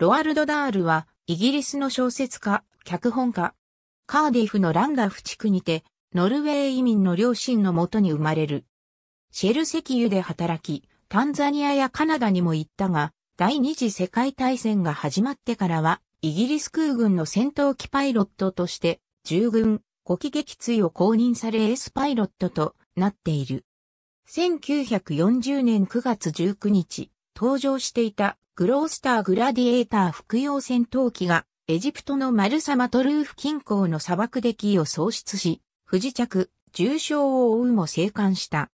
ロアルド・ダールは、イギリスの小説家、脚本家。カーディフのランダフ地区にて、ノルウェー移民の両親のもとに生まれる。シェル石油で働き、タンザニアやカナダにも行ったが、第二次世界大戦が始まってからは、イギリス空軍の戦闘機パイロットとして、従軍、5機撃墜を公認されエースパイロットとなっている。1940年9月19日、登場していたグロースターグラディエーター服用戦闘機がエジプトのマルサマトルーフ近郊の砂漠でキーを喪失し、不時着、重傷を負うも生還した。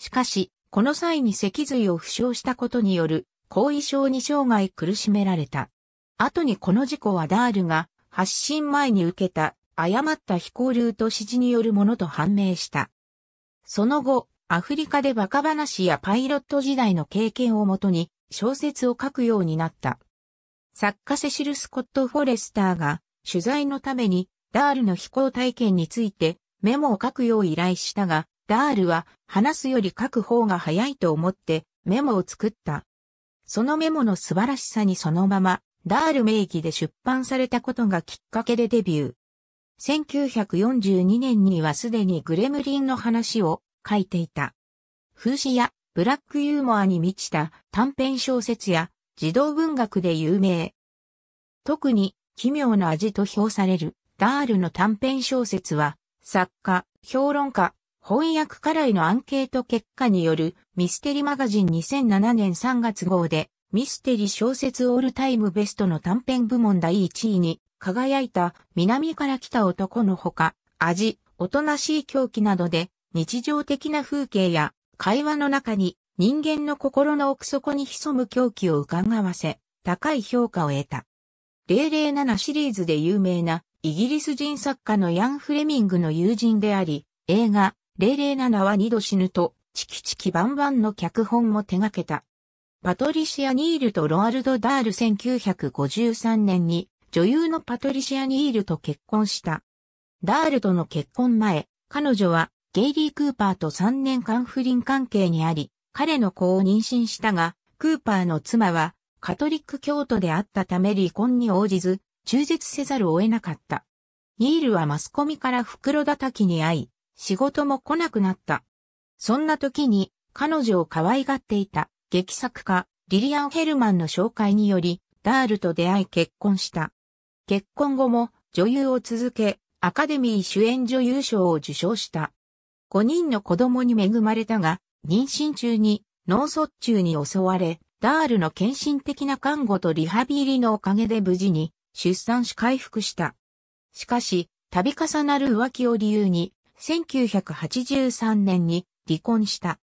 しかし、この際に脊髄を負傷したことによる後遺症に生涯苦しめられた。後にこの事故はダールが発進前に受けた誤った飛行ルート指示によるものと判明した。その後、アフリカでバカ話やパイロット時代の経験をもとに小説を書くようになった。作家セシル・スコット・フォレスターが取材のためにダールの飛行体験についてメモを書くよう依頼したが、ダールは話すより書く方が早いと思ってメモを作った。そのメモの素晴らしさにそのまま、ダール名義で出版されたことがきっかけでデビュー。1942年にはすでにグレムリンの話を書いていた。風刺やブラックユーモアに満ちた短編小説や児童文学で有名。特に奇妙な味と評されるダールの短編小説は作家、評論家、翻訳家来のアンケート結果によるミステリマガジン2007年3月号でミステリ小説オールタイムベストの短編部門第1位に輝いた南から来た男のほか、味、おとなしい狂気などで日常的な風景や会話の中に人間の心の奥底に潜む狂気を伺わせ、高い評価を得た。007シリーズで有名なイギリス人作家のヤン・フレミングの友人であり、映画007は二度死ぬと、チキチキバンバンの脚本も手掛けた。パトリシア・ニールとロアルド・ダール1953年に女優のパトリシア・ニールと結婚した。ダールとの結婚前、彼女はゲイリー・クーパーと3年間不倫関係にあり、彼の子を妊娠したが、クーパーの妻はカトリック教徒であったため離婚に応じず、中絶せざるを得なかった。ニールはマスコミから袋叩きに遭い、仕事も来なくなった。そんな時に彼女を可愛がっていた劇作家リリアン・ヘルマンの紹介により、ダールと出会い結婚した。結婚後も女優を続け、アカデミー主演女優賞を受賞した。5人の子供に恵まれたが、妊娠中に脳卒中に襲われ、ダールの献身的な看護とリハビリのおかげで無事に出産し回復した。しかし、度重なる浮気を理由に、1983年に離婚した。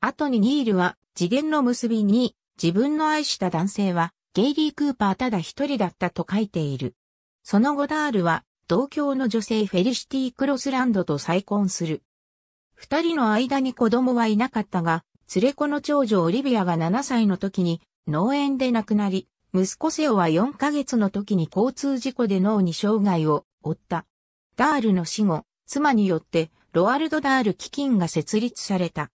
後にニールは、次元の結びに、自分の愛した男性は、ゲイリー・クーパーただ一人だったと書いている。その後ダールは、同郷の女性フェリシティ・クロスランドと再婚する。二人の間に子供はいなかったが、連れ子の長女オリビアが7歳の時に農園で亡くなり、息子セオは4ヶ月の時に交通事故で脳に障害を負った。ダールの死後、妻によってロアルド・ダール基金が設立された。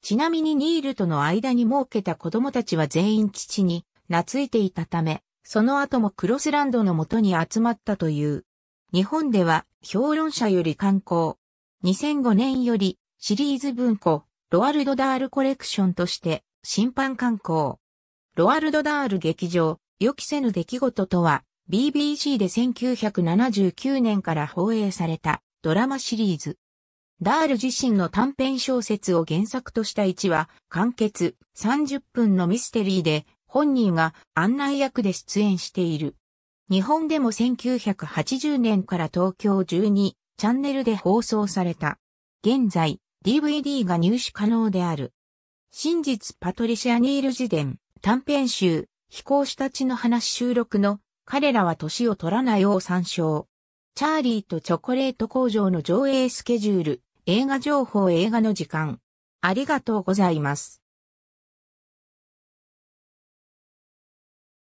ちなみにニールとの間に設けた子供たちは全員父に懐いていたため、その後もクロスランドの元に集まったという。日本では評論者より観光。2005年よりシリーズ文庫、ロアルド・ダールコレクションとして、審判刊行。ロアルド・ダール劇場、予期せぬ出来事とは、BBC で1979年から放映されたドラマシリーズ。ダール自身の短編小説を原作とした1話、完結、30分のミステリーで、本人が案内役で出演している。日本でも1980年から東京12チャンネルで放送された。現在、DVD が入手可能である。真実パトリシア・ニール辞伝、短編集、飛行士たちの話収録の、彼らは年を取らないを参照。チャーリーとチョコレート工場の上映スケジュール、映画情報映画の時間。ありがとうございます。